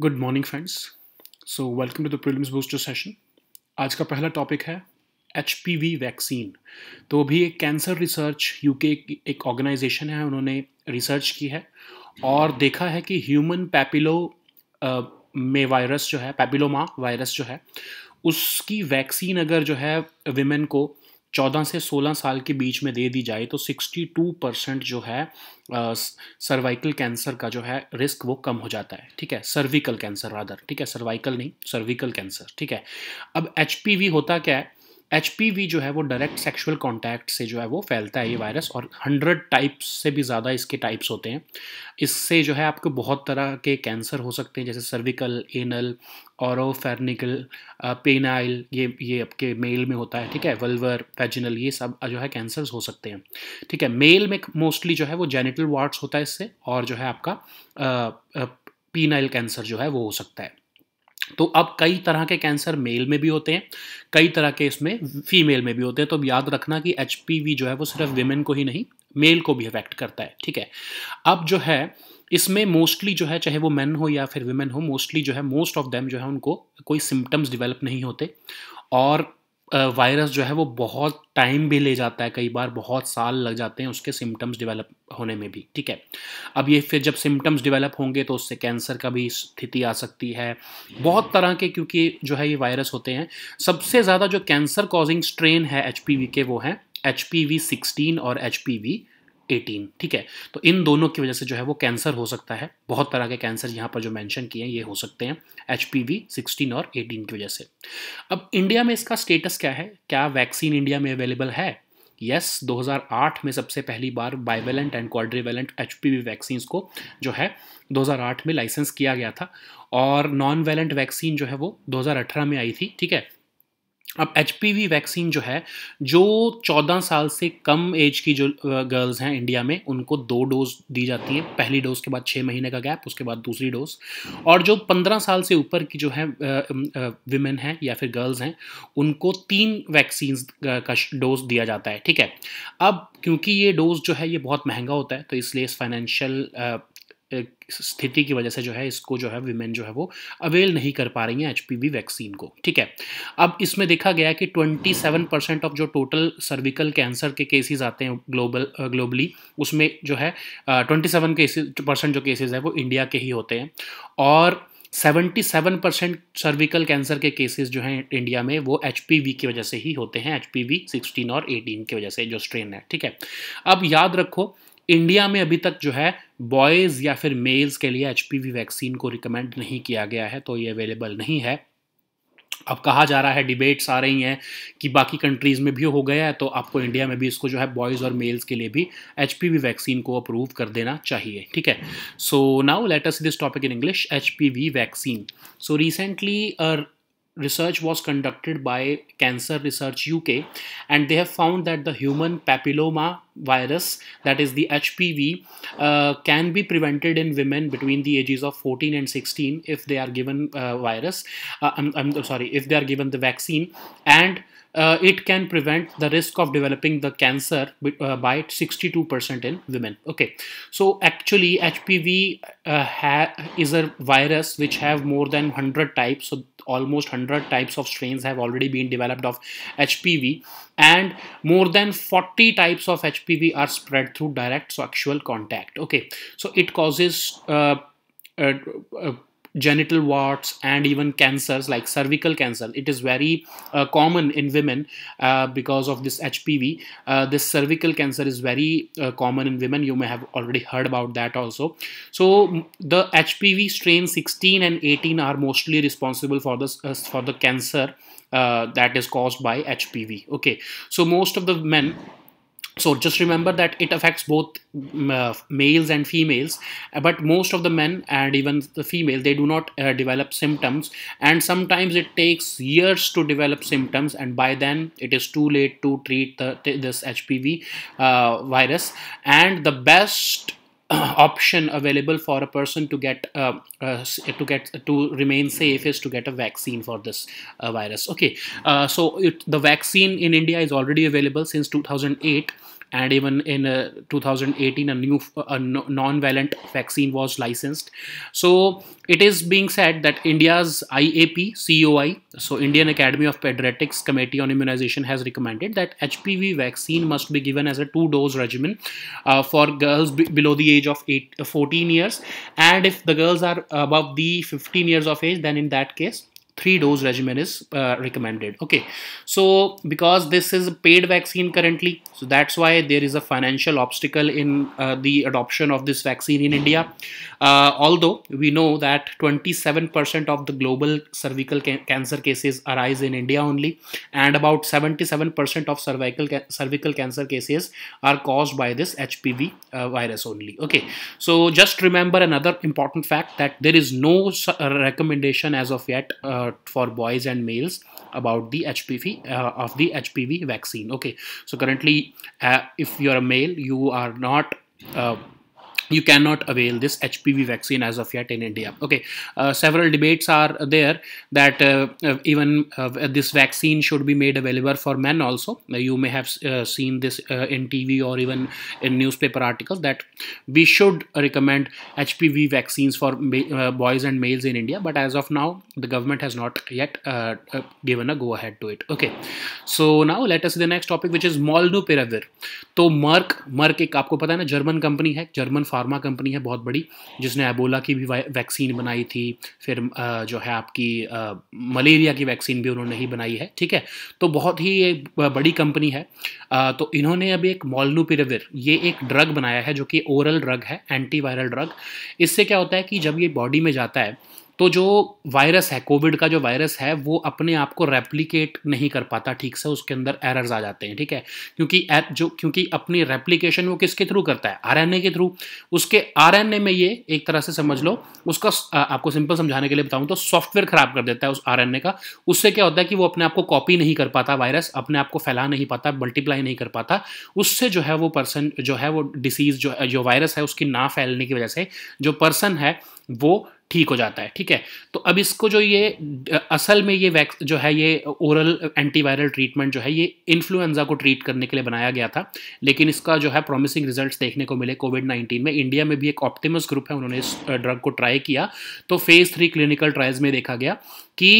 Good morning friends so welcome to the prelims booster session आज का पहला topic है एच वैक्सीन तो अभी एक कैंसर रिसर्च यूके एक ऑर्गेनाइजेशन है उन्होंने रिसर्च की है और देखा है कि ह्यूमन पैपिलो में वायरस जो है पैपिलोमा वायरस जो है उसकी वैक्सीन अगर जो है विमेन को चौदह से सोलह साल के बीच में दे दी जाए तो सिक्सटी टू परसेंट जो है सर्वाइकल कैंसर का जो है रिस्क वो कम हो जाता है ठीक है सर्विकल कैंसर रादर ठीक है सर्वाइकल नहीं सर्विकल कैंसर ठीक है अब एच होता क्या है एच जो है वो डायरेक्ट सेक्सुअल कॉन्टैक्ट से जो है वो फैलता है ये वायरस और हंड्रेड टाइप्स से भी ज़्यादा इसके टाइप्स होते हैं इससे जो है आपको बहुत तरह के कैंसर हो सकते हैं जैसे सर्विकल एनल फेरनिकल पेनाइल ये ये आपके मेल में होता है ठीक है वल्वर वेजिनल ये सब जो है कैंसर्स हो सकते हैं ठीक है मेल में मोस्टली जो है वो जेनिटल वार्ड्स होता है इससे और जो है आपका पीनाइल कैंसर जो है वो हो सकता है तो अब कई तरह के कैंसर मेल में भी होते हैं कई तरह के इसमें फीमेल में भी होते हैं तो अब याद रखना कि एच जो है वो सिर्फ विमेन को ही नहीं मेल को भी अफेक्ट करता है ठीक है अब जो है इसमें मोस्टली जो है चाहे वो मेन हो या फिर विमेन हो मोस्टली जो है मोस्ट ऑफ देम जो है उनको कोई सिम्टम्स डिवेलप नहीं होते और वायरस जो है वो बहुत टाइम भी ले जाता है कई बार बहुत साल लग जाते हैं उसके सिम्टम्स डेवलप होने में भी ठीक है अब ये फिर जब सिम्टम्स डेवलप होंगे तो उससे कैंसर का भी स्थिति आ सकती है बहुत तरह के क्योंकि जो है ये वायरस होते हैं सबसे ज़्यादा जो कैंसर कॉजिंग स्ट्रेन है एच के वो हैं एच पी वी सिक्सटीन और एच पी वी एटीन ठीक है तो इन दोनों की वजह से जो है वो कैंसर हो सकता है बहुत तरह के कैंसर यहाँ पर जो मेंशन किए हैं ये हो सकते हैं एच पी वी सिक्सटीन और एटीन की वजह से अब इंडिया में इसका स्टेटस क्या है क्या वैक्सीन इंडिया में अवेलेबल है यस yes, 2008 में सबसे पहली बार bivalent and quadrivalent H P V vaccine को जो है 2008 में लाइसेंस किया गया था और नॉन वेलेंट वैक्सीन जो है वो 2018 में आई थी ठीक है अब एच वैक्सीन जो है जो 14 साल से कम एज की जो गर्ल्स हैं इंडिया में उनको दो डोज दी जाती है पहली डोज के बाद छः महीने का गैप उसके बाद दूसरी डोज और जो 15 साल से ऊपर की जो है विमेन हैं या फिर गर्ल्स हैं उनको तीन वैक्सीन का डोज दिया जाता है ठीक है अब क्योंकि ये डोज जो है ये बहुत महंगा होता है तो इसलिए इस फाइनेंशियल स्थिति की वजह से जो है इसको जो है विमेन जो है वो अवेल नहीं कर पा रही हैं एच वैक्सीन को ठीक है अब इसमें देखा गया कि 27 परसेंट ऑफ जो टोटल सर्विकल कैंसर के केसेस आते हैं ग्लोबल ग्लोबली उसमें जो है ट्वेंटी सेवन केसेज परसेंट जो केसेज है वो इंडिया के ही होते हैं और 77 परसेंट सर्विकल कैंसर के केसेस जो हैं इंडिया में वो एच की वजह से ही होते हैं एच पी 16 और 18 की वजह से जो स्ट्रेन है ठीक है अब याद रखो इंडिया में अभी तक जो है बॉयज़ या फिर मेल्स के लिए एच वैक्सीन को रिकमेंड नहीं किया गया है तो ये अवेलेबल नहीं है अब कहा जा रहा है डिबेट्स आ रही हैं कि बाकी कंट्रीज़ में भी हो गया है तो आपको इंडिया में भी इसको जो है बॉयज़ और मेल्स के लिए भी एच वैक्सीन को अप्रूव कर देना चाहिए ठीक है so now let us this topic in English H vaccine so recently research was conducted by Cancer Research UK and they have found that the human papilloma virus that is the HPV uh, can be prevented in women between the ages of 14 and 16 if they are given uh, virus uh, I'm, I'm sorry if they are given the vaccine and uh, it can prevent the risk of developing the cancer uh, by 62% in women okay so actually hpv uh, is a virus which have more than 100 types so almost 100 types of strains have already been developed of hpv and more than 40 types of hpv are spread through direct sexual contact okay so it causes uh, uh, uh genital warts and even cancers like cervical cancer it is very uh, common in women uh, because of this hpv uh, this cervical cancer is very uh, common in women you may have already heard about that also so the hpv strain 16 and 18 are mostly responsible for this uh, for the cancer uh, that is caused by hpv okay so most of the men so just remember that it affects both mm, uh, males and females uh, but most of the men and even the female they do not uh, develop symptoms and sometimes it takes years to develop symptoms and by then it is too late to treat the, this hpv uh, virus and the best uh, option available for a person to get uh, uh, to get to remain safe is to get a vaccine for this uh, virus okay uh, so it, the vaccine in india is already available since 2008 and even in uh, 2018 a new a non-valent vaccine was licensed so it is being said that india's iap coi so indian academy of pediatrics committee on immunization has recommended that hpv vaccine must be given as a two dose regimen uh, for girls below the age of eight, 14 years and if the girls are above the 15 years of age then in that case three dose regimen is uh, recommended okay so because this is a paid vaccine currently so that's why there is a financial obstacle in uh, the adoption of this vaccine in india uh, although we know that 27% of the global cervical ca cancer cases arise in india only and about 77% of cervical ca cervical cancer cases are caused by this hpv uh, virus only okay so just remember another important fact that there is no recommendation as of yet uh, uh, for boys and males about the HPV uh, of the HPV vaccine. Okay, so currently, uh, if you are a male, you are not uh, you cannot avail this HPV vaccine as of yet in India. Okay, uh, several debates are there that uh, uh even uh, this vaccine should be made available for men also. Uh, you may have uh, seen this in TV or even in newspaper articles that we should recommend HPV vaccines for boys and males in India. But as of now, the government has not yet given a go ahead to it. Okay, so now let us see the next topic which is Molnupiravir. So Merck, Merck एक आपको पता है ना German company pharma company है बहुत बड़ी जिसने Ebola की भी वैक्सीन बनाई थी फिर जो है आपकी मलेरिया की वैक्सीन भी उन्होंने ही बनाई है ठीक है तो बहुत ही एक बड़ी कंपनी है तो इन्होंने अभी एक मोलनुपिरविर ये एक ड्रग बनाया है जो कि ओरल ड्रग है एंटीवायरल ड्रग इससे क्या होता है कि जब ये बॉडी में जाता है तो जो वायरस है कोविड का जो वायरस है वो अपने आप को रेप्लीकेट नहीं कर पाता ठीक से उसके अंदर एरर्स आ जाते हैं ठीक है क्योंकि जो क्योंकि अपनी रेप्लीकेशन वो किसके थ्रू करता है आर के थ्रू उसके आर में ये एक तरह से समझ लो उसका आपको सिंपल समझाने के लिए बताऊँ तो सॉफ्टवेयर ख़राब कर देता है उस आर का उससे क्या होता है कि वो अपने आप को कॉपी नहीं कर पाता वायरस अपने आप को फैला नहीं पाता मल्टीप्लाई नहीं कर पाता उससे जो है वो पर्सन जो है वो डिसीज़ जो जो वायरस है उसकी ना फैलने की वजह से जो पर्सन है वो ठीक हो जाता है ठीक है तो अब इसको जो ये असल में ये वैक्स जो है ये ओरल एंटीवायरल ट्रीटमेंट जो है ये इन्फ्लुएंजा को ट्रीट करने के लिए बनाया गया था लेकिन इसका जो है प्रॉमिसिंग रिजल्ट्स देखने को मिले कोविड नाइन्टीन में इंडिया में भी एक ऑप्टिमस ग्रुप है उन्होंने इस ड्रग को ट्राई किया तो फेज़ थ्री क्लिनिकल ट्रायल्स में देखा गया कि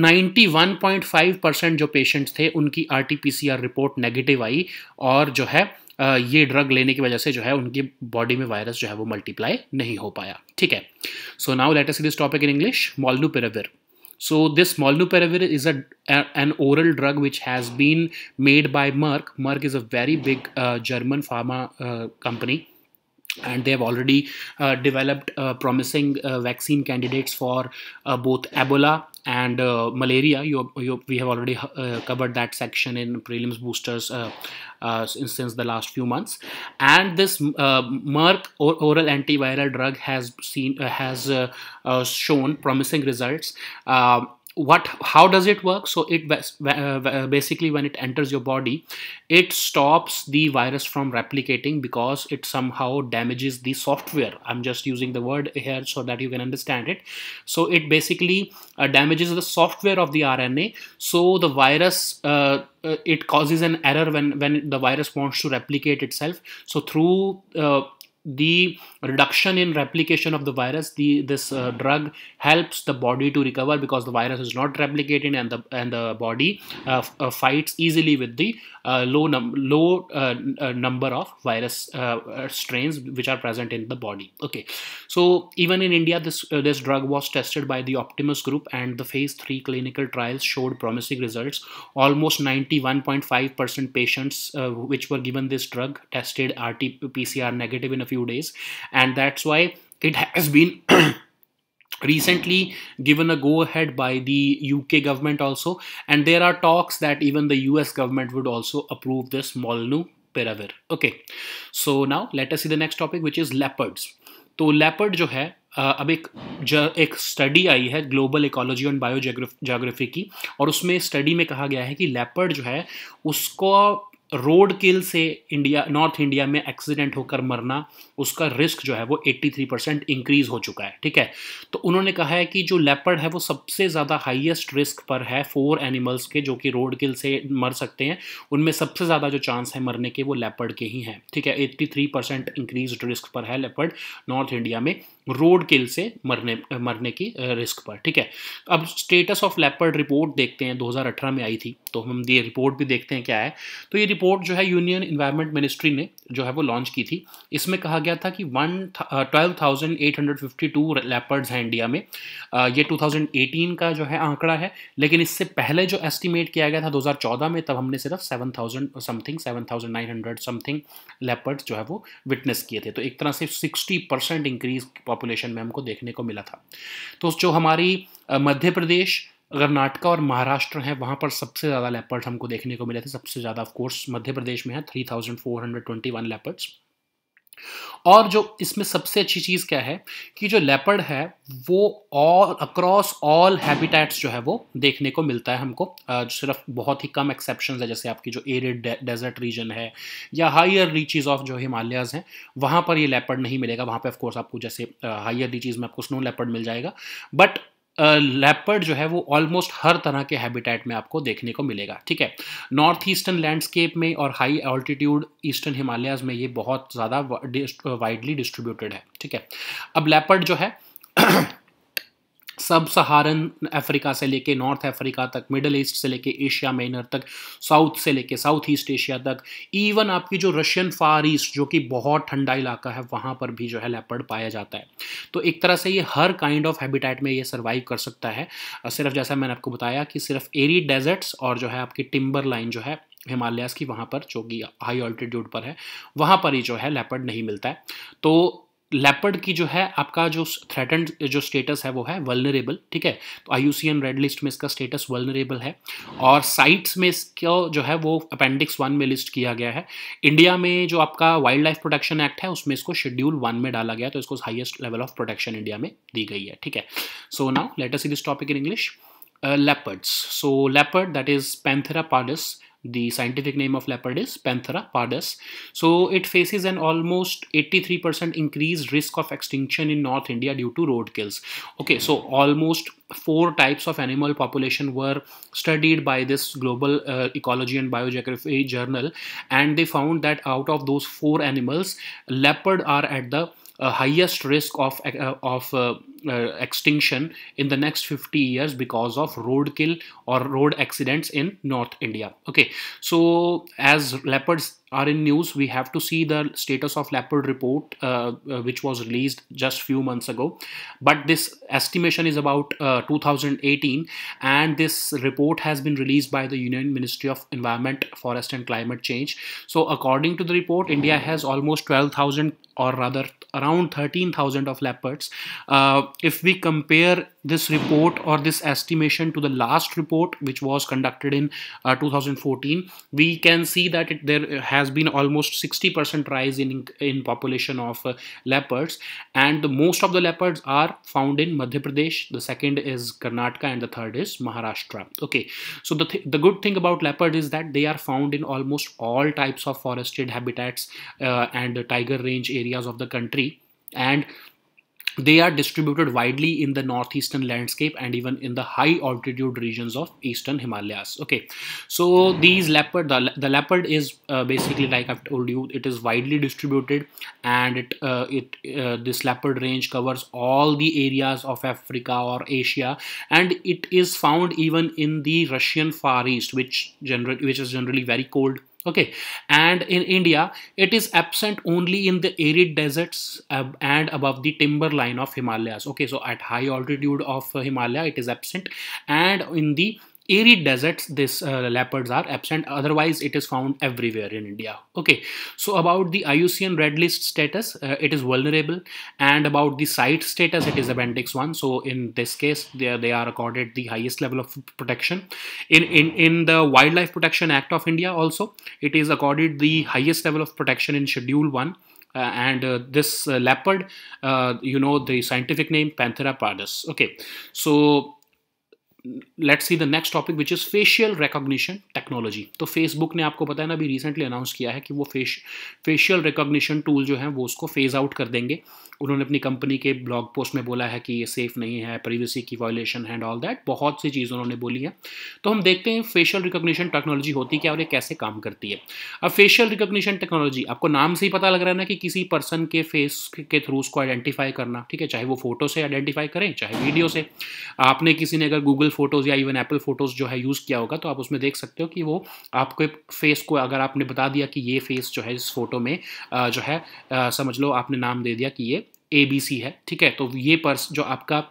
ninety one point five percent जो पेशेंट्स थे उनकी R T P C R report negative आई और जो है ये ड्रग लेने की वजह से जो है उनकी बॉडी में वायरस जो है वो मल्टीप्लाई नहीं हो पाया ठीक है so now let us see this topic in English molnupiravir so this molnupiravir is a an oral drug which has been made by Merck Merck is a very big German pharma company and they have already uh, developed uh, promising uh, vaccine candidates for uh, both Ebola and uh, malaria. You, you, we have already uh, covered that section in prelims boosters since, since, the last few months. And this Merck oral antiviral drug has seen has shown promising results what how does it work so it uh, basically when it enters your body it stops the virus from replicating because it somehow damages the software i'm just using the word here so that you can understand it so it basically uh, damages the software of the rna so the virus uh, uh, it causes an error when when the virus wants to replicate itself so through uh, the reduction in replication of the virus the this uh, drug helps the body to recover because the virus is not replicating and the and the body uh, uh, fights easily with the uh, low num low uh, uh, number of virus strains which are present in the body okay so even in india this this drug was tested by the optimus group and the phase 3 clinical trials showed promising results almost 91.5% patients which were given this drug tested rt pcr negative in a few days and that's why it has been recently given a go ahead by the UK government also and there are talks that even the US government would also approve this molnupiravir okay so now let us see the next topic which is leopards तो leopard जो है अब एक ज, एक study आई है global ecology and biogeography की और उसमें स्टडी में कहा गया है कि लेपर्ड जो है उसको रोड किल से इंडिया नॉर्थ इंडिया में एक्सीडेंट होकर मरना उसका रिस्क जो है वो 83 परसेंट इंक्रीज हो चुका है ठीक है तो उन्होंने कहा है कि जो लेपर्ड है वो सबसे ज़्यादा हाईएस्ट रिस्क पर है फोर एनिमल्स के जो कि रोड किल से मर सकते हैं उनमें सबसे ज़्यादा जो चांस है मरने के वो लेपर्ड के ही हैं ठीक है एट्टी परसेंट इंक्रीज रिस्क पर है लेपर्ड नॉर्थ इंडिया में रोड किल से मरने मरने की रिस्क पर ठीक है अब स्टेटस ऑफ लेपर्ड रिपोर्ट देखते हैं 2018 में आई थी तो हम ये रिपोर्ट भी देखते हैं क्या है तो ये रिपोर्ट जो है यूनियन इन्वायरमेंट मिनिस्ट्री ने जो है वो लॉन्च की थी इसमें कहा गया था कि one twelve thousand eight hundred fifty two leopards हैं इंडिया में ये एटीन का जो है आंकड़ा है लेकिन इससे पहले जो एस्टिमेट किया गया था चौदह में तब हमने सिर्फ thousand something hundred something leopards जो है वो विटनेस किए थे तो एक तरह से सिक्सटी परसेंट इंक्रीज पॉपुलेशन में हमको देखने को मिला था तो जो हमारी मध्य प्रदेश कर्नाटका और महाराष्ट्र हैं वहाँ पर सबसे ज़्यादा लेपर्ड हमको देखने को मिले थे सबसे ज़्यादा ऑफकोर्स मध्य प्रदेश में है three thousand four hundred twenty one leopards और जो इसमें सबसे अच्छी चीज़ क्या है कि जो लेपर्ड है वो ऑल अक्रॉस ऑल हैबिटेट्स जो है वो देखने को मिलता है हमको सिर्फ बहुत ही कम एक्सेप्शन है जैसे आपकी जो एरिड डेजर्ट रीजन है या हायर रीचीज़ ऑफ जो हिमालयाज़ हैं वहाँ पर ये लेपर्ड नहीं मिलेगा वहाँ पर ऑफकोर्स आपको जैसे हायर रीचीज़ में आपको स्नो लेपर्ड मिल जाएगा बट लेपर्ड जो है वो ऑलमोस्ट हर तरह के हैबिटेट में आपको देखने को मिलेगा ठीक है नॉर्थ ईस्टर्न लैंडस्केप में और हाई ऑल्टीट्यूड ईस्टर्न हिमालयाज में ये बहुत ज़्यादा वाइडली डिस्ट्रीब्यूटेड है ठीक है अब लेपर्ड जो है सब सहारन अफ्रीका से लेके नॉर्थ अफ्रीका तक मिडल ईस्ट से लेके एशिया माइनर तक साउथ से लेके साउथ ईस्ट एशिया तक इवन आपकी जो रशियन फार ईस्ट जो कि बहुत ठंडा इलाका है वहाँ पर भी जो है लेपर्ड पाया जाता है तो एक तरह से ये हर काइंड ऑफ हैबिटेट में ये सर्वाइव कर सकता है सिर्फ जैसा मैंने आपको बताया कि सिर्फ एरी डेजर्ट्स और जो है आपकी टिम्बर लाइन जो है हिमालयास की वहाँ पर जो कि हाई ऑल्टीट्यूड पर है वहाँ पर ही जो है लेपर्ड नहीं मिलता है तो लेपर्ड की जो है आपका जो थ्रेटेंड जो स्टेटस है वो है वलनरेबल ठीक है तो आई रेड लिस्ट में इसका स्टेटस वलनरेबल है और साइट्स में इसका जो है वो अपेंडिक्स वन में लिस्ट किया गया है इंडिया में जो आपका वाइल्ड लाइफ प्रोटेक्शन एक्ट है उसमें इसको शेड्यूल वन में डाला गया तो इसको highest level of protection India में दी गई है ठीक है so now let is this topic in English leopards so leopard that is Panthera pardus The scientific name of leopard is Panthera pardus. So it faces an almost 83% increased risk of extinction in North India due to roadkills. Okay, so almost four types of animal population were studied by this global uh, ecology and biogeography journal and they found that out of those four animals leopard are at the uh, highest risk of uh, of uh, uh, extinction in the next 50 years because of roadkill or road accidents in North India. Okay, so as leopards are in news, we have to see the status of leopard report which was released just few months ago. But this estimation is about 2018 and this report has been released by the Union Ministry of Environment, Forest and Climate Change. So according to the report, India has almost 12,000 or rather around 13,000 of leopards. Uh, if we compare this report or this estimation to the last report which was conducted in uh, 2014, we can see that it, there has been almost 60% rise in, in population of uh, leopards and the most of the leopards are found in Madhya Pradesh, the second is Karnataka and the third is Maharashtra. Okay, so the, th the good thing about leopard is that they are found in almost all types of forested habitats uh, and tiger range areas areas of the country and they are distributed widely in the northeastern landscape and even in the high altitude regions of eastern himalayas okay so these leopard the, the leopard is uh, basically like i've told you it is widely distributed and it uh, it uh, this leopard range covers all the areas of africa or asia and it is found even in the russian far east which generally which is generally very cold okay and in india it is absent only in the arid deserts uh, and above the timber line of himalayas okay so at high altitude of uh, himalaya it is absent and in the Arid deserts this uh, leopards are absent otherwise it is found everywhere in India. Okay so about the IUCN red list status uh, it is vulnerable and about the site status it is appendix 1 so in this case they, they are accorded the highest level of protection. In, in, in the Wildlife Protection Act of India also it is accorded the highest level of protection in schedule 1 uh, and uh, this uh, leopard uh, you know the scientific name panthera pardus okay so let's see the next topic which is facial recognition technology तो Facebook ने आपको पता है ना अभी recently announce किया है कि वो फेश फेशियल रिकॉग्निशन टूल जो है वो उसको फेज आउट कर देंगे उन्होंने अपनी कंपनी के ब्लॉग पोस्ट में बोला है कि ये सेफ़ नहीं है प्राइवेसी की वायलेशन है एंड ऑल दैट बहुत सी चीज़ उन्होंने बोली है तो हम देखते हैं फेशियल रिकोगनीशन टेक्नोलॉजी होती क्या और ये कैसे काम करती है अब फेशियल रिकोगनीशन टेक्नोलॉजी आपको नाम से ही पता लग रहा है ना कि किसी पर्सन के फेस के थ्रू उसको आइडेंटिफाई करना ठीक है चाहे वो फोटो से आइडेंटिफाई करें चाहे वीडियो से आपने किसी ने अगर गूगल फोटोज़ या इवन एप्पल फोटोज़ जो है यूज़ किया होगा तो आप उसमें देख सकते हो कि वो आपके फेस को अगर आपने बता दिया कि ये फेस जो है इस फोटो में जो है समझ लो आपने नाम दे दिया कि ये ए बी सी है ठीक है तो ये पर्स जो आपका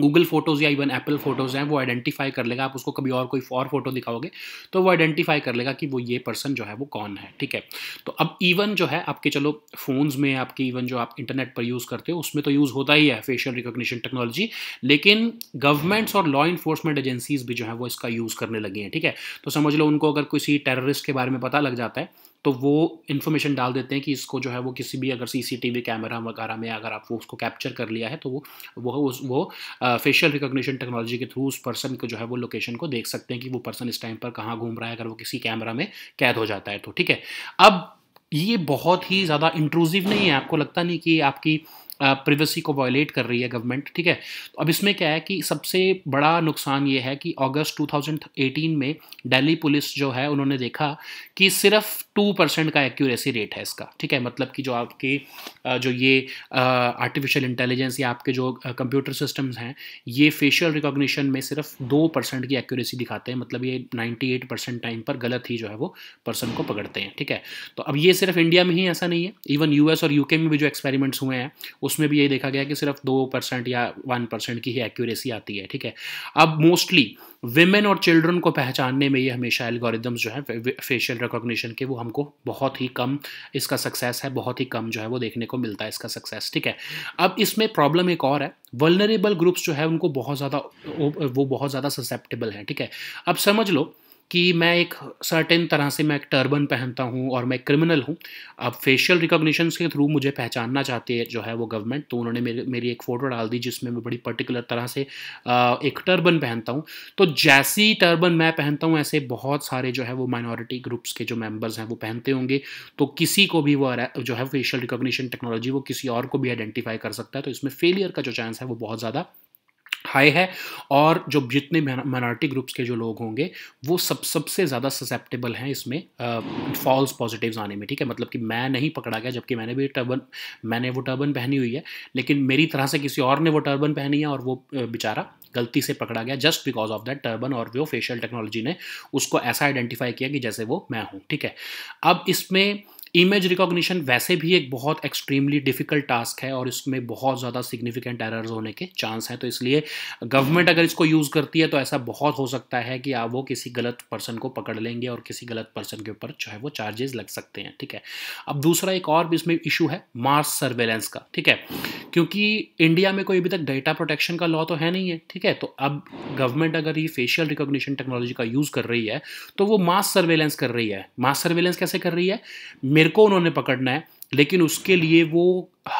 गूगल फोटोज़ या इवन एप्पल फ़ोटोज़ हैं वो आइडेंटिफाई कर लेगा आप उसको कभी और कोई और फोटो दिखाओगे तो वो आइडेंटिफाई कर लेगा कि वो ये पर्सन जो है वो कौन है ठीक है तो अब इवन जो है आपके चलो फ़ोन्स में आपके इवन जो आप इंटरनेट पर यूज़ करते हो उसमें तो यूज़ होता ही है फेशियल रिकोगशन टेक्नोलॉजी लेकिन गवर्नमेंट्स और लॉ इन्फोर्समेंट एजेंसीज़ भी जो है वो इसका यूज़ करने लगी हैं ठीक है तो समझ लो उनको अगर किसी टेररिस्ट के बारे में पता लग जाता है तो वो इन्फॉर्मेशन डाल देते हैं कि इसको जो है वो किसी भी अगर सीसीटीवी कैमरा वगैरह में अगर आप वो उसको कैप्चर कर लिया है तो वो वो उस वो फेशियल रिकॉग्निशन टेक्नोलॉजी के थ्रू उस पर्सन को जो है वो लोकेशन को देख सकते हैं कि वो पर्सन इस टाइम पर कहाँ घूम रहा है अगर वो किसी कैमरा में कैद हो जाता है तो ठीक है अब ये बहुत ही ज़्यादा इंक्लूसिव नहीं है आपको लगता नहीं कि आपकी प्रिवेसी को वायलेट कर रही है गवर्नमेंट ठीक है तो अब इसमें क्या है कि सबसे बड़ा नुकसान ये है कि अगस्त 2018 में दिल्ली पुलिस जो है उन्होंने देखा कि सिर्फ टू परसेंट का एक्यूरेसी रेट है इसका ठीक है मतलब कि जो आपके जो ये आर्टिफिशियल इंटेलिजेंस या आपके जो कंप्यूटर सिस्टम्स हैं ये फेशियल रिकॉग्निशन में सिर्फ दो परसेंट की एक्यूरेसी दिखाते हैं मतलब ये नाइन्टी एट परसेंट टाइम पर गलत ही जो है वो पर्सन को पकड़ते हैं ठीक है तो अब ये सिर्फ इंडिया में ही ऐसा नहीं है इवन यू और यू में भी जो एक्सपेरिमेंट्स हुए हैं उसमें भी यही देखा गया कि सिर्फ दो परसेंट या वन परसेंट की ही एक्यूरेसी आती है ठीक है अब मोस्टली विमेन और चिल्ड्रन को पहचानने में ये हमेशा एल्गोरिदम्स जो है फेशियल रिकॉग्निशन के वो हमको बहुत ही कम इसका सक्सेस है बहुत ही कम जो है वो देखने को मिलता है इसका सक्सेस ठीक है अब इसमें प्रॉब्लम एक और है वलनरेबल ग्रुप्स जो है उनको बहुत ज़्यादा वो बहुत ज़्यादा ससेप्टेबल हैं ठीक है अब समझ लो कि मैं एक सर्टेन तरह से मैं एक टर्बन पहनता हूँ और मैं क्रिमिनल हूँ अब फेशियल रिकॉग्निशन के थ्रू मुझे पहचानना चाहती है जो है वो गवर्नमेंट तो उन्होंने मेरे मेरी एक फ़ोटो डाल दी जिसमें मैं बड़ी पर्टिकुलर तरह से एक टर्बन पहनता हूँ तो जैसी टर्बन मैं पहनता हूँ ऐसे बहुत सारे जो है वो माइनॉरिटी ग्रुप्स के जो मेम्बर्स हैं वो पहनते होंगे तो किसी को भी वो जो है फेशियल रिकॉग्निशन टेक्नोलॉजी वो किसी और को भी आइडेंटिफाई कर सकता है तो इसमें फेलियर का जो चांस है वो बहुत ज़्यादा हाई है और जो जितने माइनॉरिटी ग्रुप्स के जो लोग होंगे वो सब सबसे ज़्यादा ससेप्टेबल हैं इसमें फॉल्स पॉजिटिव्स आने में ठीक है मतलब कि मैं नहीं पकड़ा गया जबकि मैंने भी टर्बन मैंने वो टर्बन पहनी हुई है लेकिन मेरी तरह से किसी और ने वो टर्बन पहनी है और वो बेचारा गलती से पकड़ा गया just because of that turban और वो फेशियल टेक्नोलॉजी ने उसको ऐसा आइडेंटिफाई किया कि जैसे वो मैं हूँ ठीक है अब इसमें इमेज रिकॉग्निशन वैसे भी एक बहुत एक्सट्रीमली डिफिकल्ट टास्क है और इसमें बहुत ज़्यादा सिग्निफिकेंट एरर्स होने के चांस हैं तो इसलिए गवर्नमेंट अगर इसको यूज़ करती है तो ऐसा बहुत हो सकता है कि आप वो किसी गलत पर्सन को पकड़ लेंगे और किसी गलत पर्सन के ऊपर जो है वो चार्जेस लग सकते हैं ठीक है अब दूसरा एक और भी इसमें इशू है मार्स सर्वेलेंस का ठीक है क्योंकि इंडिया में कोई अभी तक डेटा प्रोटेक्शन का लॉ तो है नहीं है ठीक है तो अब गवर्नमेंट अगर ये फेशियल रिकॉग्निशन टेक्नोलॉजी का यूज़ कर रही है तो वो मास सर्वेलेंस कर रही है मास सर्वेलेंस कैसे कर रही है मेरे को उन्होंने पकड़ना है लेकिन उसके लिए वो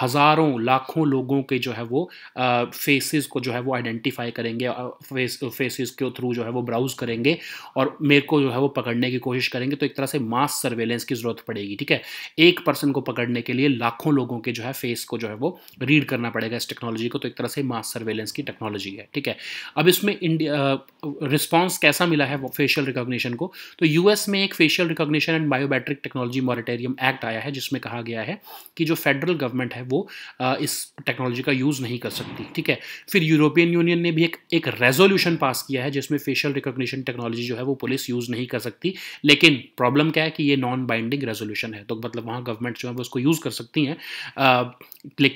हज़ारों लाखों लोगों के जो है वो फेसेस को जो है वो आइडेंटिफाई करेंगे फेस फेसेस के थ्रू जो है वो ब्राउज़ करेंगे और मेरे को जो है वो पकड़ने की कोशिश करेंगे तो एक तरह से मास सर्वेलेंस की ज़रूरत पड़ेगी ठीक है एक पर्सन को पकड़ने के लिए लाखों लोगों के जो है फेस को जो है वो रीड करना पड़ेगा इस टेक्नोलॉजी को तो एक तरह से मास सर्वेलेंस की टेक्नोलॉजी है ठीक है अब इसमें इंडिया रिस्पॉन्स कैसा मिला है फेशियल रिकॉग्नीशन को तो यू में एक facial recognition and biometric technology moratorium act आया है जिसमें कहा गया है कि जो फेडरल गवर्नमेंट गवर्नमेंट है वो इस टेक्नोलॉजी का यूज़ नहीं कर सकती ठीक है फिर यूरोपियन यूनियन ने भी एक एक रेजोल्यूशन पास किया है जिसमें फेशियल रिकॉग्निशन टेक्नोलॉजी जो है वो पुलिस यूज़ नहीं कर सकती लेकिन प्रॉब्लम क्या है कि ये नॉन बाइंडिंग रेजोल्यूशन है तो मतलब वहाँ गवर्नमेंट जो है वो उसको यूज़ कर सकती हैं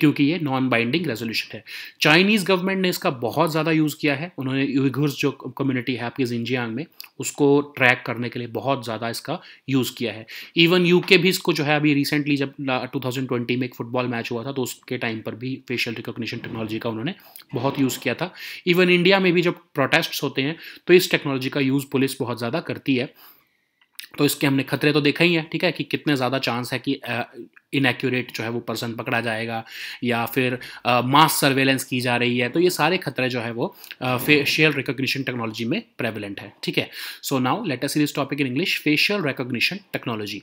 क्योंकि ये नॉन बाइंडिंग रेजोल्यूशन है चाइनीज़ गवर्नमेंट ने इसका बहुत ज़्यादा यूज़ किया है उन्होंने यूघर्स जो कम्युनिटी है आपके जिंजियांग में उसको ट्रैक करने के लिए बहुत ज़्यादा इसका यूज़ किया है इवन यूके भी इसको जो है अभी रिसेंटली जब 2020 में एक फुटबॉल मैच लॉन्च हुआ था तो उसके टाइम पर भी फेशियल रिकॉग्निशन टेक्नोलॉजी का उन्होंने बहुत यूज़ किया था इवन इंडिया में भी जब प्रोटेस्ट्स होते हैं तो इस टेक्नोलॉजी का यूज़ पुलिस बहुत ज़्यादा करती है तो इसके हमने खतरे तो देखा ही है ठीक है कि कितने ज़्यादा चांस है कि इनएक्यूरेट जो है वो पर्सन पकड़ा जाएगा या फिर मास सर्वेलेंस की जा रही है तो ये सारे खतरे जो है वो फेशियल रिकॉग्निशन टेक्नोलॉजी में प्रेवलेंट है ठीक है so now let us this topic in English facial recognition technology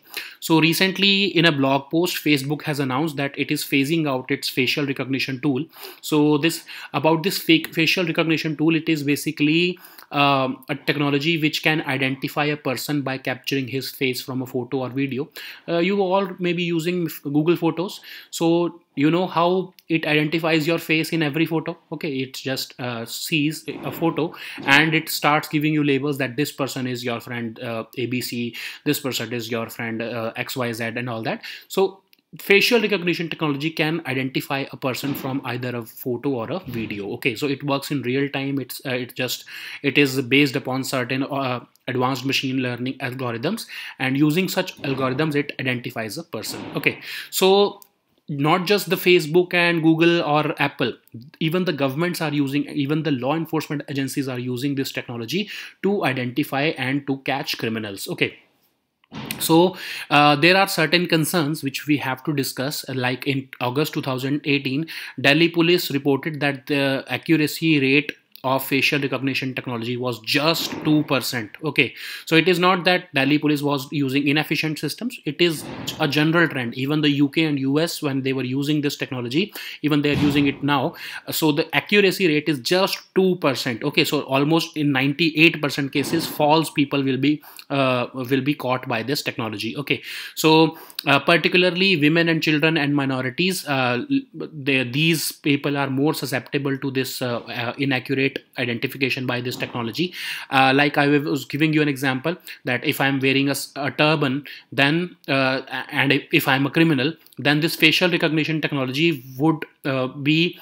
so recently in a blog post Facebook has announced that it is phasing out its facial recognition tool so this about this facial recognition tool it is basically um, a technology which can identify a person by capturing his face from a photo or video. Uh, you all may be using Google Photos, so you know how it identifies your face in every photo okay it just uh, sees a photo and it starts giving you labels that this person is your friend uh, abc this person is your friend uh, xyz and all that so facial recognition technology can identify a person from either a photo or a video okay so it works in real time it's uh, it just it is based upon certain uh, advanced machine learning algorithms and using such algorithms it identifies a person okay so not just the facebook and google or apple even the governments are using even the law enforcement agencies are using this technology to identify and to catch criminals okay so uh, there are certain concerns which we have to discuss uh, like in august 2018 delhi police reported that the accuracy rate of facial recognition technology was just 2%. Okay, so it is not that Delhi police was using inefficient systems. It is a general trend. Even the UK and US, when they were using this technology, even they are using it now. So the accuracy rate is just 2%. Okay, so almost in 98% cases, false people will be uh, will be caught by this technology. Okay, so uh, particularly women and children and minorities, uh, they, these people are more susceptible to this uh, uh, inaccurate identification by this technology. Uh, like I was giving you an example that if I'm wearing a, a turban, then uh, and if, if, I'm a criminal, then this facial recognition technology would uh, be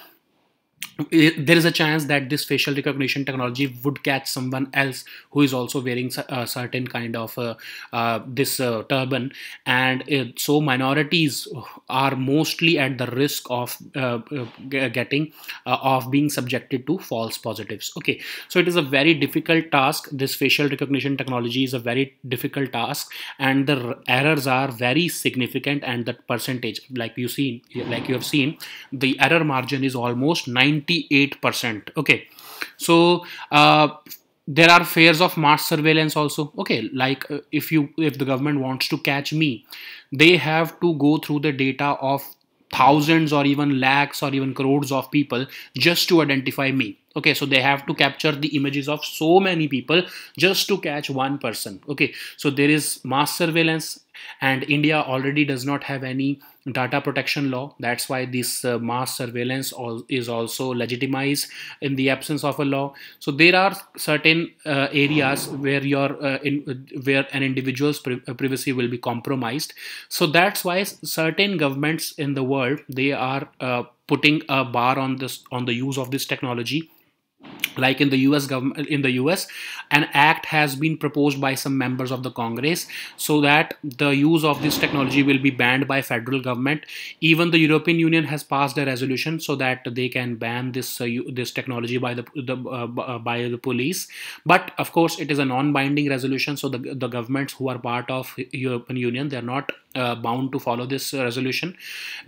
Eh, there is a chance that this facial recognition technology would catch someone else who is also wearing a uh, certain kind of uh, uh, this uh, turban and it, eh, so minorities are mostly at the risk of uh, uh, getting of being subjected to false positives okay so it is a very difficult task this facial recognition technology is a very difficult task and the errors are very significant and the percentage like you see like you have seen the error margin is almost 90 28%. Okay, so uh, there are fears of mass surveillance also. Okay, like uh, if you if the government wants to catch me, they have to go through the data of thousands or even lakhs or even crores of people just to identify me okay so they have to capture the images of so many people just to catch one person okay so there is mass surveillance and India already does not have any data protection law. That's why this uh, mass surveillance is also legitimized in the absence of a law. So there are certain uh, areas where your uh, in, uh, where an individual's uh, privacy will be compromised. So that's why certain governments in the world they are uh, putting a bar on this on the use of this technology like in the US government in the US an act has been proposed by some members of the congress so that the use of this technology will be banned by federal government even the European Union has passed a resolution so that they can ban this uh, this technology by the, the uh, uh, by the police but of course it is a non-binding resolution so the, the governments who are part of European Union they are not uh, bound to follow this resolution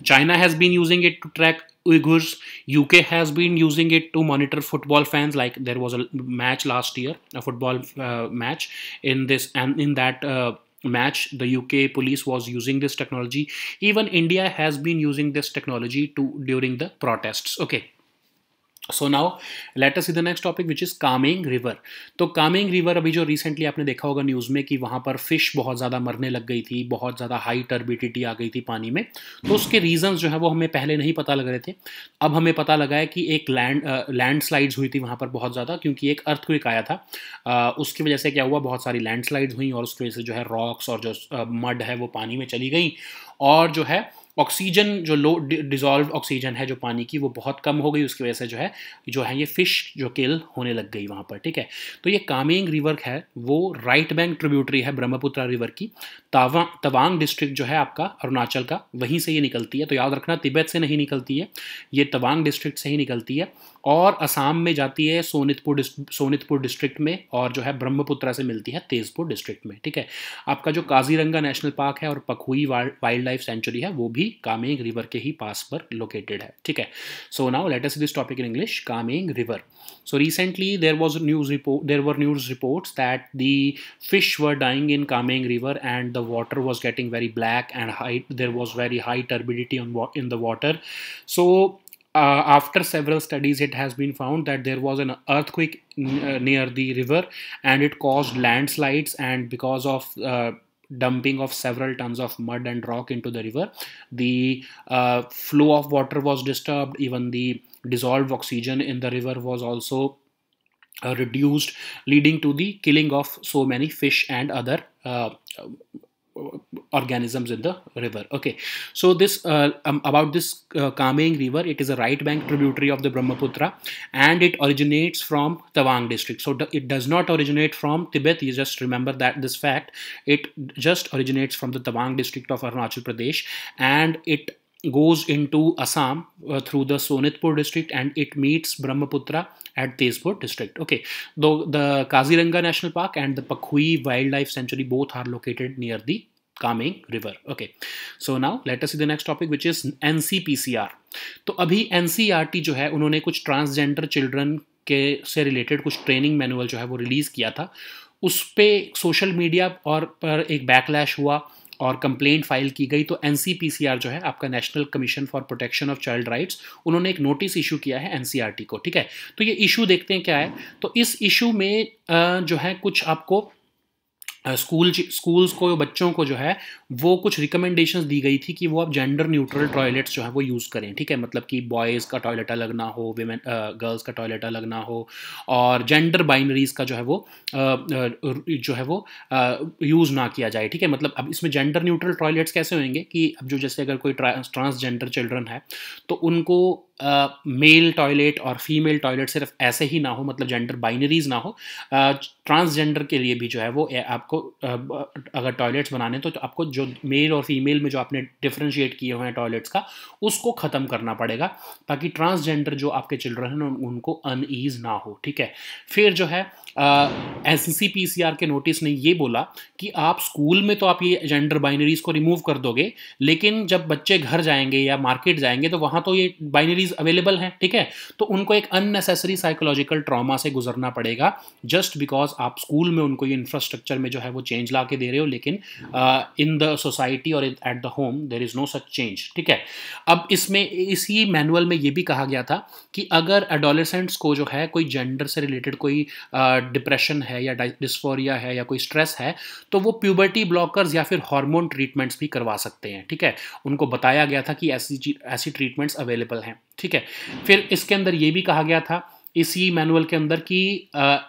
China has been using it to track Uyghurs. UK has been using it to monitor football fans. Like there was a match last year, a football uh, match in this and in that. Uh, match the UK police was using this technology even India has been using this technology to during the protests okay so now let us the next topic which is Kameng river तो Kameng river अभी जो recently आपने देखा होगा news में कि वहाँ पर फिश बहुत ज़्यादा मरने लग गई थी बहुत ज़्यादा हाई टर्बिडिटी आ गई थी पानी में तो उसके रीजंस जो है वो हमें पहले नहीं पता लग रहे थे अब हमें पता लगा है कि एक लैंड लैंडस्लाइड्स हुई थी वहाँ पर बहुत ज़्यादा क्योंकि एक क्विक आया था आ, उसकी वजह से क्या हुआ बहुत सारी लैंडस्लाइड्स हुई और उसकी वजह से जो है रॉक्स और जो मड है वो पानी में चली गई और जो है ऑक्सीजन जो लो डिजॉल्व ऑक्सीजन है जो पानी की वो बहुत कम हो गई उसकी वजह से जो है जो है ये फिश जो किल होने लग गई वहाँ पर ठीक है तो ये कामेंग रिवर है वो राइट बैंक ट्रिब्यूटरी है ब्रह्मपुत्रा रिवर की तावा तवांग डिस्ट्रिक्ट जो है आपका अरुणाचल का वहीं से ये निकलती है तो याद रखना तिब्बत से नहीं निकलती है ये तवांग डिस्ट्रिक्ट से ही निकलती है और असम में जाती है सोनितपुर सोनितपुर डिस्ट्रिक्ट में और जो है ब्रह्मपुत्र से मिलती है तेजपुर डिस्ट्रिक्ट में ठीक है आपका जो काजीरंगा नेशनल पार्क है और पखुई वाइल्ड लाइफ सेंचुरी है वो भी कामेंग रिवर के ही पास पर लोकेटेड है ठीक है so now let us this topic in English Kameng river so recently there was news report there were news report that the fish were dying in Kameng river and the water was getting very black and high there was very high turbidity in the water so uh, after several studies it has been found that there was an earthquake uh, near the river and it caused landslides and because of uh, dumping of several tons of mud and rock into the river the uh, flow of water was disturbed even the dissolved oxygen in the river was also uh, reduced leading to the killing of so many fish and other uh, organisms in the river okay so this uh, um, about this uh, kameng river it is a right bank tributary of the brahmaputra and it originates from tawang district so it does not originate from tibet you just remember that this fact it just originates from the tawang district of arunachal pradesh and it goes into Assam uh, through the Sonitpur district and it meets Brahmaputra at Tezpur district. Okay, though the Kaziranga National Park and the Pakhui Wildlife Sanctuary both are located near the Kameng river okay so now let us see the next topic which is NCPCR तो अभी NCERT जो है उन्होंने कुछ transgender children के से related कुछ training manual जो है वो रिलीज़ किया था उस पर सोशल मीडिया और पर एक बैकलैश हुआ और कंप्लेंट फाइल की गई तो एन जो है आपका national commission for protection of child rights उन्होंने एक नोटिस इशू किया है एन को ठीक है तो ये इशू देखते हैं क्या है तो इस इशू में जो है कुछ आपको स्कूल स्कूल्स को बच्चों को जो है वो कुछ रिकमेंडेशंस दी गई थी कि वो आप जेंडर न्यूट्रल टॉयलेट्स जो है वो यूज़ करें ठीक है मतलब कि बॉयज़ का टॉयलेट अलग ना हो वेमेन गर्ल्स का टॉयलेट अलग ना हो और जेंडर बाइनरीज का जो है वो जो है वो यूज़ ना किया जाए ठीक है मतलब अब इसमें जेंडर न्यूट्रल टॉयलेट्स कैसे होंगे कि अब जो जैसे अगर कोई ट्रांसजेंडर चिल्ड्रन है तो उनको मेल टॉयलेट और फीमेल टॉयलेट सिर्फ ऐसे ही ना हो मतलब जेंडर बाइनरीज ना हो ट्रांसजेंडर के लिए भी जो है वो आपको अगर टॉयलेट्स बनाने तो, तो, आपको जो मेल और फीमेल में जो आपने डिफ्रेंशिएट किए हुए हैं टॉयलेट्स का उसको ख़त्म करना पड़ेगा ताकि ट्रांसजेंडर जो आपके चिल्ड्रन हैं उनको अनईज ना हो ठीक है फिर जो है S C P C R के नोटिस ने ये बोला कि आप स्कूल में तो आप ये जेंडर बाइनरीज को रिमूव कर दोगे लेकिन जब बच्चे घर जाएंगे या मार्केट जाएंगे तो वहाँ तो ये बाइनरी थेरेपीज अवेलेबल हैं ठीक है तो उनको एक अननेसेसरी साइकोलॉजिकल ट्रॉमा से गुजरना पड़ेगा जस्ट बिकॉज आप स्कूल में उनको ये इंफ्रास्ट्रक्चर में जो है वो चेंज ला के दे रहे हो लेकिन इन द सोसाइटी और at the home there is no such change ठीक है अब इसमें इसी मैनुअल में ये भी कहा गया था कि अगर एडोलेसेंट्स को जो है कोई जेंडर से रिलेटेड कोई डिप्रेशन uh, है या डिस्फोरिया है या कोई स्ट्रेस है तो वो प्यूबर्टी ब्लॉकर्स या फिर हार्मोन ट्रीटमेंट्स भी करवा सकते हैं ठीक है उनको बताया गया था कि ऐसी ऐसी ट्रीटमेंट्स अवेलेबल हैं ठीक है फिर इसके अंदर ये भी कहा गया था इसी मैनुअल के अंदर कि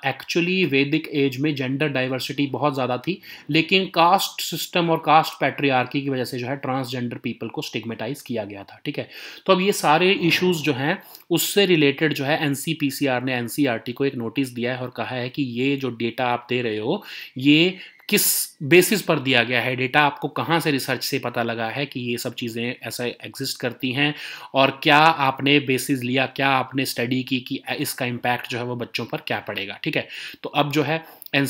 एक्चुअली वैदिक एज में जेंडर डाइवर्सिटी बहुत ज़्यादा थी लेकिन कास्ट सिस्टम और कास्ट पैट्रियार्की की वजह से जो है ट्रांसजेंडर पीपल को स्टिग्मेटाइज किया गया था ठीक है तो अब ये सारे इश्यूज जो हैं उससे रिलेटेड जो है एन ने एन e को एक नोटिस दिया है और कहा है कि ये जो डेटा आप दे रहे हो ये किस बेसिस पर दिया गया है डेटा आपको कहाँ से रिसर्च से पता लगा है कि ये सब चीज़ें ऐसा एग्जिस्ट करती हैं और क्या आपने बेसिस लिया क्या आपने स्टडी की कि इसका इम्पैक्ट जो है वो बच्चों पर क्या पड़ेगा ठीक है तो अब जो है एन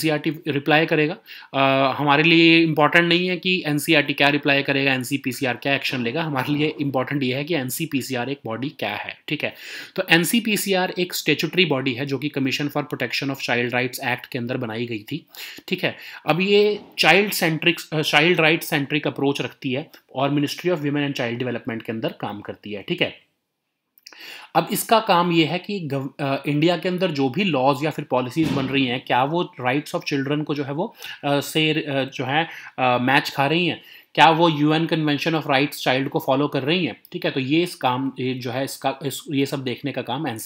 रिप्लाई करेगा आ, हमारे लिए इंपॉर्टेंट नहीं है कि एन क्या रिप्लाई करेगा एन क्या एक्शन लेगा हमारे लिए इंपॉर्टेंट ये है कि एन एक बॉडी क्या है ठीक है तो एन एक स्टेचुटरी बॉडी है जो कि commission for protection of child rights act के अंदर बनाई गई थी ठीक है अब ये child centric child right centric approach रखती है और ministry of women and child development के अंदर काम करती है ठीक है अब इसका काम यह है कि गव, आ, इंडिया के अंदर जो भी लॉज या फिर पॉलिसीज बन रही हैं क्या वो राइट्स ऑफ चिल्ड्रन को जो है वो आ, से जो है आ, मैच खा रही हैं क्या वो U N convention of rights child को फॉलो कर रही हैं ठीक है तो ये इस काम ये जो है इसका इस ये सब देखने का काम एन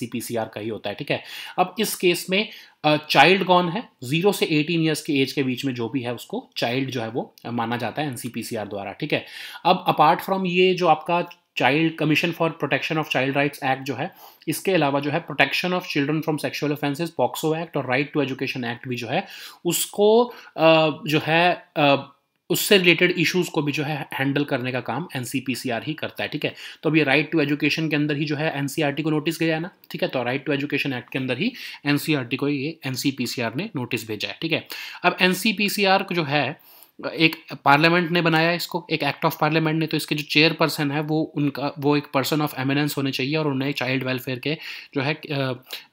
का ही होता है ठीक है अब इस केस में चाइल्ड कौन है जीरो से एटीन ईयर्स के एज के बीच में जो भी है उसको चाइल्ड जो है वो माना जाता है एन द्वारा ठीक है अब अपार्ट फ्रॉम ये जो आपका child commission for protection of child rights act जो है इसके अलावा जो है protection of children from sexual offences POCSO act और राइट टू एजुकेशन एक्ट भी जो है उसको जो है उससे रिलेटेड इश्यूज़ को भी जो है हैंडल करने का काम एन ही करता है ठीक है तो अब ये राइट टू एजुकेशन के अंदर ही जो है एन e को नोटिस गया है ना ठीक है तो राइट टू एजुकेशन एक्ट के अंदर ही एन e को ये एन ने नोटिस भेजा है ठीक है अब एन को जो है एक पार्लियामेंट ने बनाया इसको एक एक्ट ऑफ पार्लियामेंट ने तो इसके जो चेयर पर्सन है वो उनका वो एक पर्सन ऑफ एमिनेंस होने चाहिए और उन्हें चाइल्ड वेलफेयर के जो है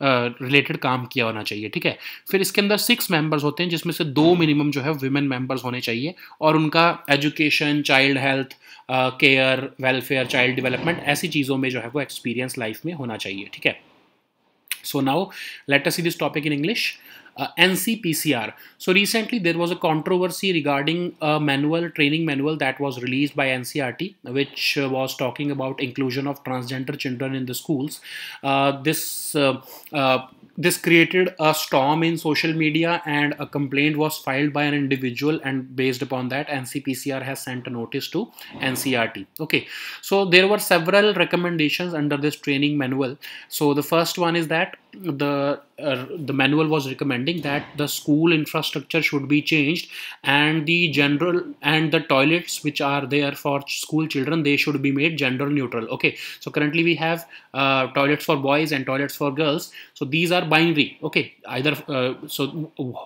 रिलेटेड काम किया होना चाहिए ठीक है फिर इसके अंदर सिक्स मेंबर्स होते हैं जिसमें से दो मिनिमम जो है वुमेन मेंबर्स होने चाहिए और उनका education child health care welfare child development ऐसी चीज़ों में जो है वो एक्सपीरियंस लाइफ में होना चाहिए ठीक है so now later see this topic in English uh, NCPCR. So recently there was a controversy regarding a manual, training manual that was released by NCRT, which uh, was talking about inclusion of transgender children in the schools. Uh, this uh, uh, this created a storm in social media and a complaint was filed by an individual and based upon that ncpcr has sent a notice to ncrt okay so there were several recommendations under this training manual so the first one is that the uh, the manual was recommending that the school infrastructure should be changed and the general and the toilets which are there for school children they should be made gender neutral okay so currently we have uh, toilets for boys and toilets for girls so these are binary okay either uh, so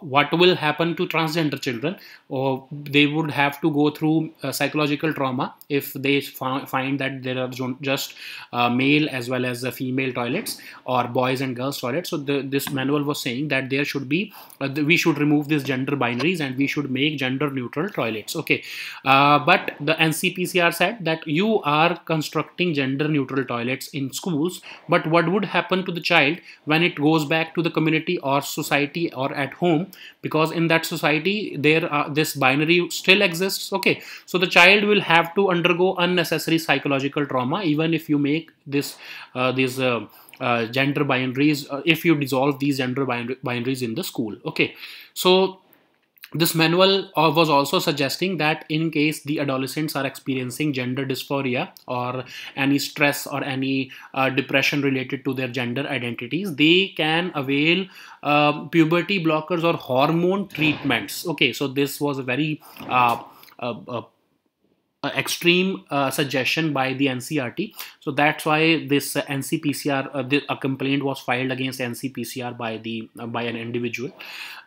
what will happen to transgender children or oh, they would have to go through uh, psychological trauma if they find that there are just uh, male as well as the female toilets or boys and girls solid so the, this manual was saying that there should be uh, the, we should remove these gender binaries and we should make gender neutral toilets okay uh, but the ncpcr said that you are constructing gender neutral toilets in schools but what would happen to the child when it goes back to the community or society or at home because in that society there uh, this binary still exists okay so the child will have to undergo unnecessary psychological trauma even if you make this uh, these uh, uh, gender binaries uh, if you dissolve these gender binaries in the school okay so this manual uh, was also suggesting that in case the adolescents are experiencing gender dysphoria or any stress or any uh, depression related to their gender identities they can avail uh, puberty blockers or hormone treatments okay so this was a very uh, uh, uh extreme uh, suggestion by the NCRT. So that's why this uh, NCPCR, uh, a complaint was filed against NCPCR by the uh, by an individual.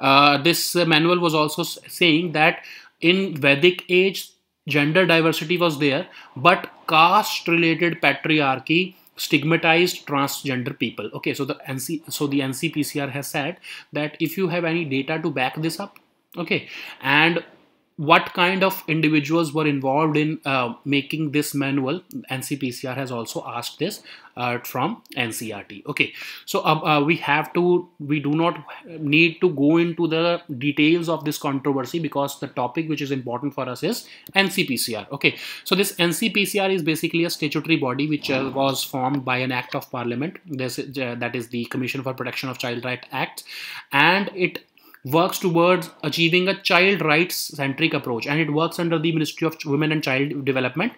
Uh, this manual was also saying that in Vedic age, gender diversity was there, but caste-related patriarchy stigmatized transgender people okay so the nc so the ncpcr has said that if you have any data to back this up okay and what kind of individuals were involved in uh, making this manual ncpcr has also asked this uh, from ncrt okay so uh, uh, we have to we do not need to go into the details of this controversy because the topic which is important for us is ncpcr okay so this ncpcr is basically a statutory body which uh, was formed by an act of parliament this uh, that is the commission for protection of child right act and it works towards achieving a child rights centric approach and it works under the Ministry of Women and Child Development.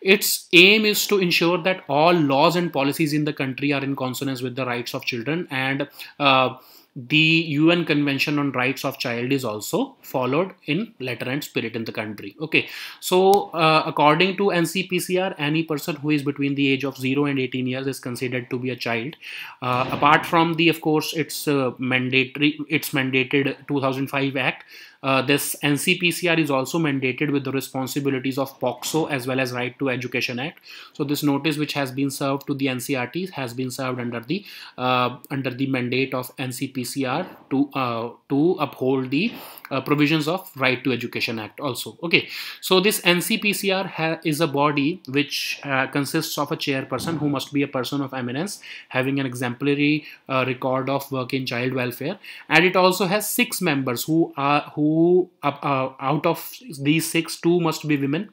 Its aim is to ensure that all laws and policies in the country are in consonance with the rights of children and uh, the UN Convention on Rights of Child is also followed in letter and spirit in the country. Okay, so uh, according to NCPCR, any person who is between the age of 0 and 18 years is considered to be a child. Uh, apart from the, of course, it's uh, mandatory, it's mandated 2005 Act. Uh, this NCPCR is also mandated with the responsibilities of POXO as well as Right to Education Act. So this notice which has been served to the NCRT has been served under the uh, under the mandate of NCPCR P.C.R. to uh, to uphold the uh, provisions of Right to Education Act also. Okay, so this NCPCR is a body which uh, consists of a chairperson who must be a person of eminence having an exemplary uh, record of work in child welfare and it also has six members who are who uh, uh, out of these six two must be women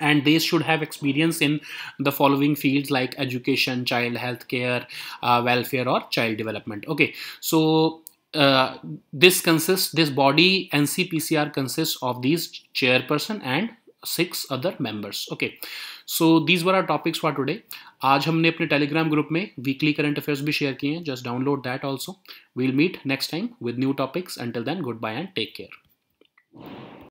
and they should have experience in the following fields like education child healthcare uh, welfare or child development okay so uh, this consists this body ncpcr consists of these chairperson and six other members. Okay, so these were our topics for today. आज हमने अपने Telegram group में weekly current affairs भी share किए हैं just download that also will meet next time with new topics until then good bye and take care